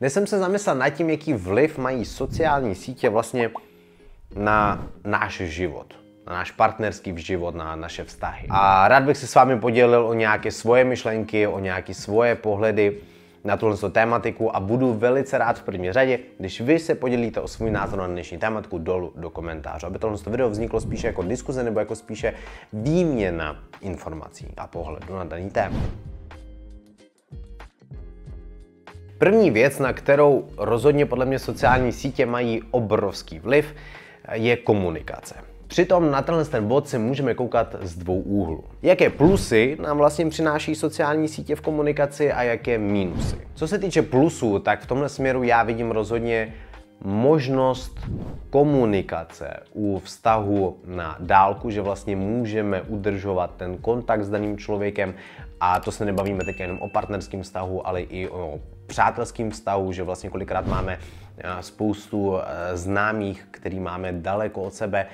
Dnes jsem se zamyslel nad tím, jaký vliv mají sociální sítě vlastně na náš život, na náš partnerský život, na naše vztahy. A rád bych se s vámi podělil o nějaké svoje myšlenky, o nějaké svoje pohledy na tuhle tématiku a budu velice rád v první řadě, když vy se podělíte o svůj názor na dnešní tématiku dolů do komentářů, aby tohle video vzniklo spíše jako diskuze nebo jako spíše výměna informací a pohledu na daný téma. První věc, na kterou rozhodně podle mě sociální sítě mají obrovský vliv, je komunikace. Přitom na tenhle ten bod se můžeme koukat z dvou úhlů. Jaké plusy nám vlastně přináší sociální sítě v komunikaci a jaké mínusy. Co se týče plusů, tak v tomhle směru já vidím rozhodně možnost komunikace u vztahu na dálku, že vlastně můžeme udržovat ten kontakt s daným člověkem a to se nebavíme teď jenom o partnerském vztahu, ale i o přátelském vztahu, že vlastně kolikrát máme eh, spoustu eh, známých, který máme daleko od sebe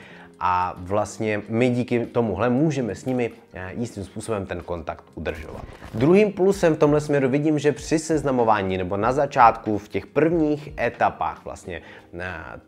a vlastně my díky tomuhle můžeme s nimi eh, jistým způsobem ten kontakt udržovat. Druhým plusem v tomhle směru vidím, že při seznamování nebo na začátku v těch prvních etapách vlastně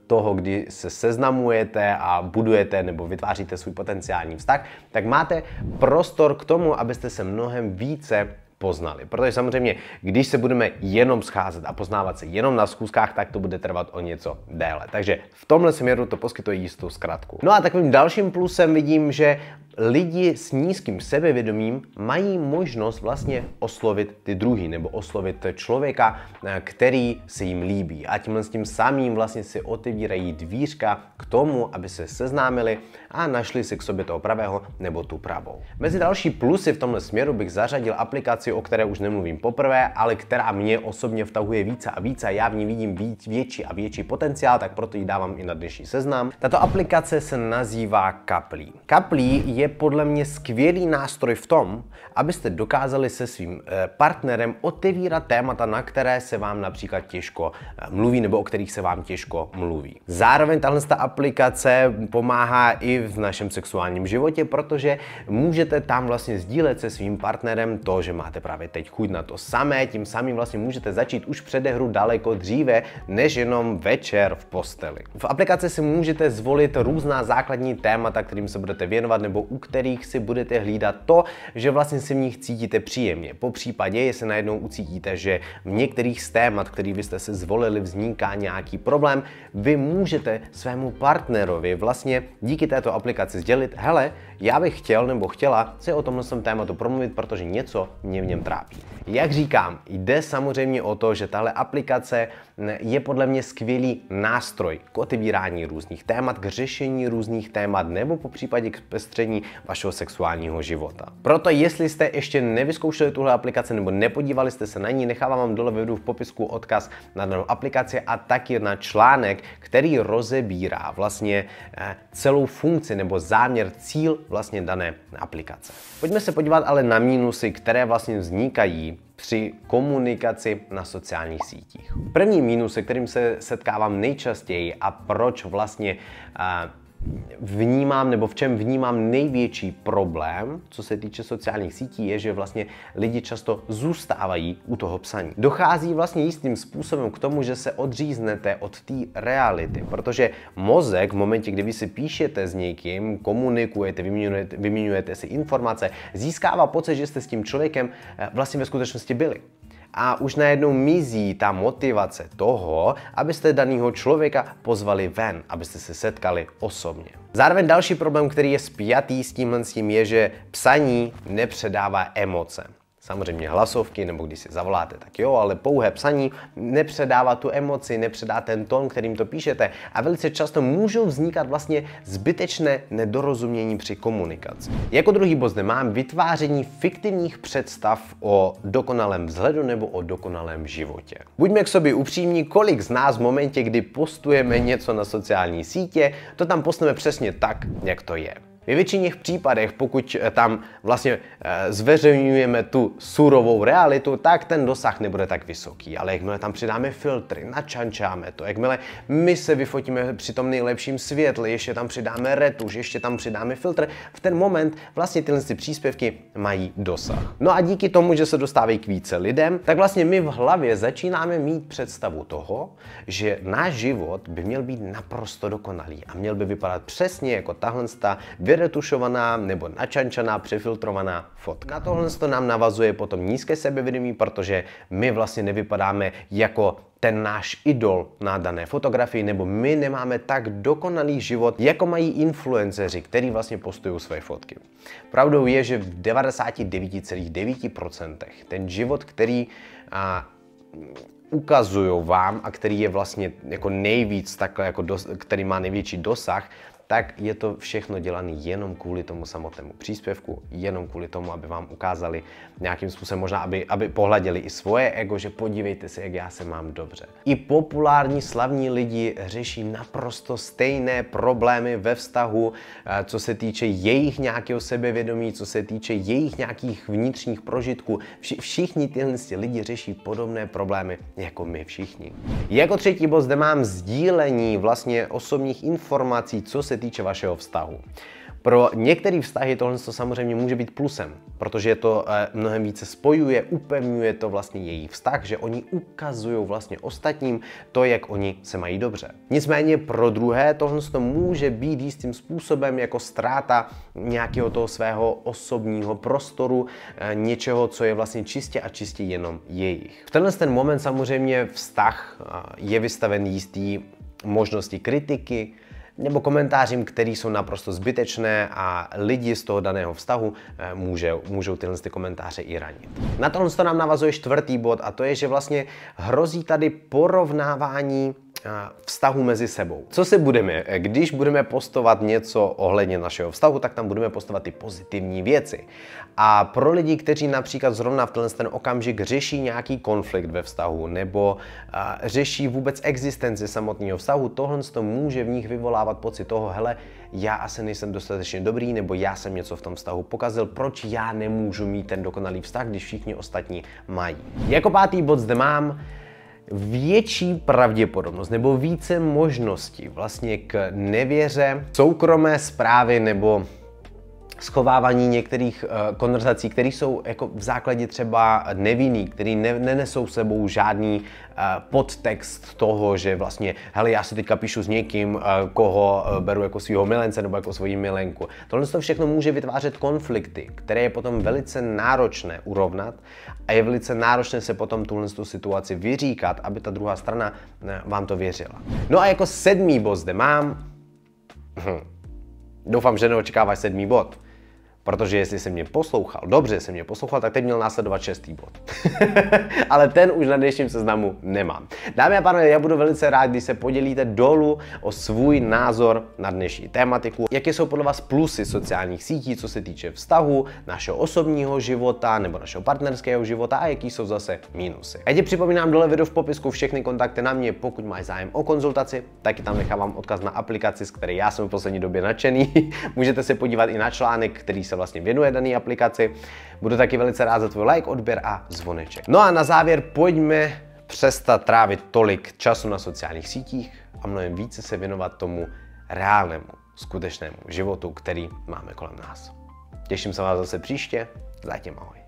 toho, kdy se seznamujete a budujete nebo vytváříte svůj potenciální vztah, tak máte prostor k tomu, abyste se mnohem více poznali. Protože samozřejmě, když se budeme jenom scházet a poznávat se jenom na schůzkách, tak to bude trvat o něco déle. Takže v tomhle směru to poskytuje jistou zkratku. No a takovým dalším plusem vidím, že lidi s nízkým sebevědomím mají možnost vlastně oslovit ty druhý nebo oslovit člověka, eh, který se jim líbí. A tímhle s tím samým vlastně si otevírají dvířka k tomu, aby se seznámili a našli si k sobě toho pravého nebo tu pravou. Mezi další plusy v tomhle směru bych zařadil aplikaci, o které už nemluvím poprvé, ale která mě osobně vtahuje více a více a já v ní vidím víc, větší a větší potenciál, tak proto ji dávám i na dnešní seznam. Tato aplikace se nazývá Kaplí. Kaplí je je podle mě skvělý nástroj v tom, abyste dokázali se svým eh, partnerem otevírat témata, na které se vám například těžko eh, mluví nebo o kterých se vám těžko mluví. Zároveň tahle aplikace pomáhá i v našem sexuálním životě, protože můžete tam vlastně sdílet se svým partnerem to, že máte právě teď chuť na to samé, tím samým vlastně můžete začít už předehru daleko dříve, než jenom večer v posteli. V aplikaci si můžete zvolit různá základní témata, kterým se budete věnovat nebo u kterých si budete hlídat to, že vlastně si v nich cítíte příjemně. Po případě, jestli najednou ucítíte, že v některých z témat, který byste si zvolili, vzniká nějaký problém, vy můžete svému partnerovi vlastně díky této aplikaci sdělit, hele, já bych chtěl nebo chtěla si o tomhle tématu promluvit, protože něco mě v něm trápí. Jak říkám, jde samozřejmě o to, že tahle aplikace mm, je podle mě skvělý nástroj k otevírání různých témat, k řešení různých témat nebo po případě k pestření vašeho sexuálního života. Proto jestli jste ještě nevyzkoušeli tuhle aplikaci nebo nepodívali jste se na ní, nechávám vám dole vedu v popisku odkaz na danou aplikaci a taky na článek, který rozebírá vlastně eh, celou funkci nebo záměr, cíl vlastně dané aplikace. Pojďme se podívat ale na mínusy, které vlastně vznikají při komunikaci na sociálních sítích. První mínus, se kterým se setkávám nejčastěji a proč vlastně eh, vnímám, nebo v čem vnímám největší problém, co se týče sociálních sítí, je, že vlastně lidi často zůstávají u toho psaní. Dochází vlastně jistým způsobem k tomu, že se odříznete od té reality, protože mozek v momentě, kdy vy si píšete s někým, komunikujete, vyměňujete, vyměňujete si informace, získává pocit, že jste s tím člověkem eh, vlastně ve skutečnosti byli a už najednou mizí ta motivace toho, abyste daného člověka pozvali ven, abyste se setkali osobně. Zároveň další problém, který je spjatý s tímhle s tím je, že psaní nepředává emoce. Samozřejmě hlasovky, nebo když si zavoláte, tak jo, ale pouhé psaní nepředává tu emoci, nepředá ten tón, kterým to píšete a velice často můžou vznikat vlastně zbytečné nedorozumění při komunikaci. Jako druhý bod zde mám vytváření fiktivních představ o dokonalém vzhledu nebo o dokonalém životě. Buďme k sobě upřímní, kolik z nás v momentě, kdy postujeme něco na sociální sítě, to tam postneme přesně tak, jak to je. Ve většině případech, pokud eh, tam vlastně eh, zveřejňujeme tu surovou realitu, tak ten dosah nebude tak vysoký. Ale jakmile tam přidáme filtry, načančáme to, jakmile my se vyfotíme při tom nejlepším světle, ještě tam přidáme retuš, ještě tam přidáme filtr, v ten moment vlastně tyhle příspěvky mají dosah. No a díky tomu, že se dostávají k více lidem, tak vlastně my v hlavě začínáme mít představu toho, že náš život by měl být naprosto dokonalý a měl by vypadat přesně jako tahle vyretušovaná nebo načančaná, přefiltrovaná fotka. Na tohle to nám navazuje potom nízké sebevědomí, protože my vlastně nevypadáme jako ten náš idol na dané fotografii, nebo my nemáme tak dokonalý život, jako mají influenceři, který vlastně postují své fotky. Pravdou je, že v 99,9% ten život, který a, ukazují vám a který je vlastně jako nejvíc takhle, jako dos, který má největší dosah, tak je to všechno dělané jenom kvůli tomu samotnému příspěvku, jenom kvůli tomu, aby vám ukázali nějakým způsobem, možná aby, aby pohladili i svoje ego, že podívejte se, jak já se mám dobře. I populární slavní lidi řeší naprosto stejné problémy ve vztahu, eh, co se týče jejich nějakého sebevědomí, co se týče jejich nějakých vnitřních prožitků. Vši, všichni tyhle lidi řeší podobné problémy jako my všichni. Jako třetí bod zde mám sdílení vlastně osobních informací, co se týče vašeho vztahu. Pro některé vztahy tohle to samozřejmě může být plusem, protože to eh, mnohem více spojuje, upevňuje to vlastně jejich vztah, že oni ukazují vlastně ostatním to, jak oni se mají dobře. Nicméně pro druhé tohle to může být jistým způsobem jako ztráta nějakého toho svého osobního prostoru, eh, něčeho, co je vlastně čistě a čistě jenom jejich. V tenhle ten moment samozřejmě vztah eh, je vystaven jistý možnosti kritiky, nebo komentářím, které jsou naprosto zbytečné a lidi z toho daného vztahu eh, může, můžou tyhle ty komentáře i ranit. Na tohle to nám navazuje čtvrtý bod a to je, že vlastně hrozí tady porovnávání vztahu mezi sebou. Co si budeme, eh, když budeme postovat něco ohledně našeho vztahu, tak tam budeme postovat ty pozitivní věci. A pro lidi, kteří například zrovna v tenhle ten okamžik řeší nějaký konflikt ve vztahu nebo řeší vůbec existenci samotného vztahu, tohle to může v nich vyvolávat pocit toho, hele, já asi nejsem dostatečně dobrý, nebo já jsem něco v tom vztahu pokazil, proč já nemůžu mít ten dokonalý vztah, když všichni ostatní mají. Jako pátý bod zde mám, větší pravděpodobnost nebo více možností vlastně k nevěře, soukromé zprávy nebo schovávání některých uh, konverzací, které jsou jako v základě třeba nevinný, které ne, nenesou sebou žádný uh, podtext toho, že vlastně, hele, já si teďka píšu s někým, uh, koho uh, beru jako svého milence nebo jako svoji milenku. Tohle to všechno může vytvářet konflikty, které je potom velice náročné urovnat a je velice náročné se potom tuhle situaci vyříkat, aby ta druhá strana vám to věřila. No a jako sedmý bod zde mám, hm, Doufám, že neočekáváš sedmý bod. Protože jestli se mě poslouchal, dobře se mě poslouchal, tak teď měl následovat šestý bod. Ale ten už na dnešním seznamu nemám. Dámy a pánové, já budu velice rád, když se podělíte dolů o svůj názor na dnešní tématiku. Jaké jsou podle vás plusy sociálních sítí, co se týče vztahu, našeho osobního života nebo našeho partnerského života a jaký jsou zase mínusy. A ti připomínám dole video v popisku všechny kontakty na mě, pokud máš zájem o konzultaci, taky tam nechávám odkaz na aplikaci, z které já jsem v poslední době nadšený. Můžete se podívat i na článek, který se vlastně věnuje dané aplikaci. Budu taky velice rád za tvůj like, odběr a zvoneček. No a na závěr pojďme přestat trávit tolik času na sociálních sítích a mnohem více se věnovat tomu reálnému, skutečnému životu, který máme kolem nás. Těším se vás zase příště, zatím ahoj.